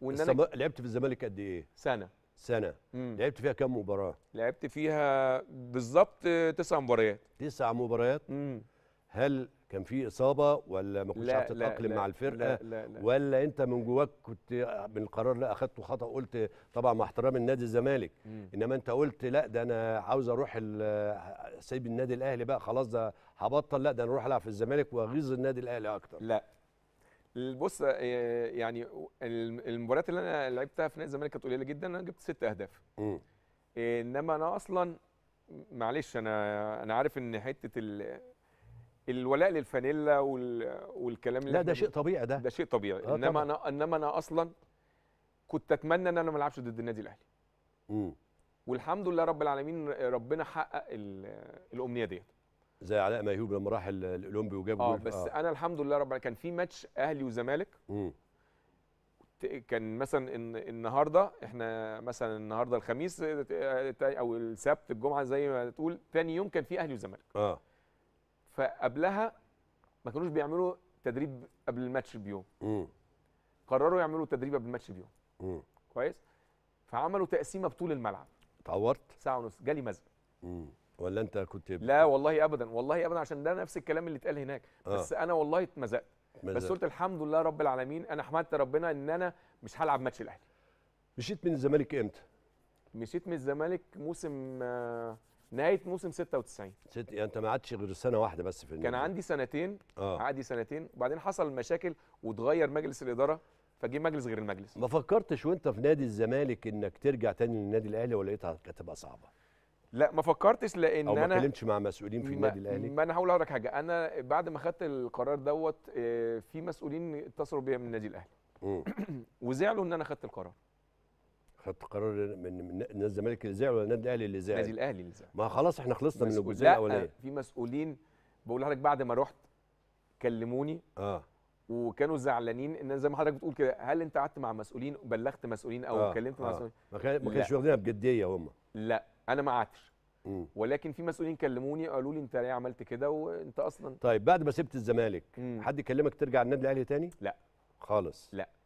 وان انا لعبت في الزمالك قد ايه؟ سنه سنه مم. لعبت فيها كام مباراه؟ لعبت فيها بالظبط تسع مباريات تسع مباريات؟ مم. هل كان في اصابه ولا ما كنتش عارف تتاقلم مع الفرقه لا لا لا ولا انت من جواك كنت من القرار لا اخدته خطا قلت طبعا مع احترام النادي الزمالك انما انت قلت لا ده انا عاوز اروح سايب النادي الاهلي بقى خلاص ده هبطل لا ده انا اروح العب في الزمالك واغيظ النادي الاهلي اكتر لا بص آه، يعني المباريات اللي انا لعبتها في نادي الزمالك كانت قليله جدا انا جبت ست اهداف م. انما انا اصلا معلش انا انا عارف ان حته ال الولاء للفانيلا وال... والكلام اللي لا ده شيء طبيعي ده ده شيء طبيعي آه انما طبعا. انا انما انا اصلا كنت اتمنى ان انا ما العبش ضد النادي الاهلي امم والحمد لله رب العالمين ربنا حقق الامنيه ديت زي علاء ميهوب لما راح الاولمبي وجاب اه بس آه. انا الحمد لله رب كان في ماتش اهلي وزمالك كان مثلا النهارده احنا مثلا النهارده الخميس آه، آه، او السبت الجمعه زي ما تقول ثاني يوم كان في اهلي وزمالك اه فقبلها ما كانوش بيعملوا تدريب قبل الماتش بيوم مم. قرروا يعملوا تدريب قبل الماتش بيوم مم. كويس فعملوا تقسيمه بطول الملعب اتعورت ساعه ونص جالي مزق ولا انت كنت لا والله ابدا والله ابدا عشان ده نفس الكلام اللي اتقال هناك آه. بس آه. انا والله اتمزقت بس قلت الحمد لله رب العالمين انا حمدت ربنا ان انا مش هلعب ماتش الاهلي مشيت من الزمالك امتى مشيت من الزمالك موسم آه، نهايه موسم 96 ست... يعني انت ما عادش غير سنه واحده بس في كان عندي سنتين آه. عادي سنتين وبعدين حصل مشاكل وتغير مجلس الاداره فجه مجلس غير المجلس ما فكرتش وانت في نادي الزمالك انك ترجع تاني للنادي الاهلي ولا كانت هتبقى صعبه لا ما فكرتش لان او ما انا ما اتكلمتش مع مسؤولين في النادي الاهلي ما انا هقول لحضرتك حاجه انا بعد ما خدت القرار دوت آه، في مسؤولين اتصلوا بيا من النادي الاهلي وزعلوا ان انا خدت القرار خدت قرار من نادي الزمالك اللي زعل ولا النادي الاهلي اللي زعل؟ النادي الاهلي اللي زعل ما خلاص احنا خلصنا من الجزئيه آه، الاولانيه في مسؤولين بقول لحضرتك بعد ما رحت كلموني اه وكانوا زعلانين ان زي ما حضرتك بتقول كده هل انت قعدت مع مسؤولين بلغت مسؤولين او آه. اتكلمت آه. مع مسؤولين؟ آه. ما كانش واخدينها بجديه هم لا انا ما عاتر ولكن في مسؤولين كلموني قالوا لي انت ليه عملت كده وانت اصلا طيب بعد ما سبت الزمالك حد كلمك ترجع النادي الاهلي تاني لا خالص لا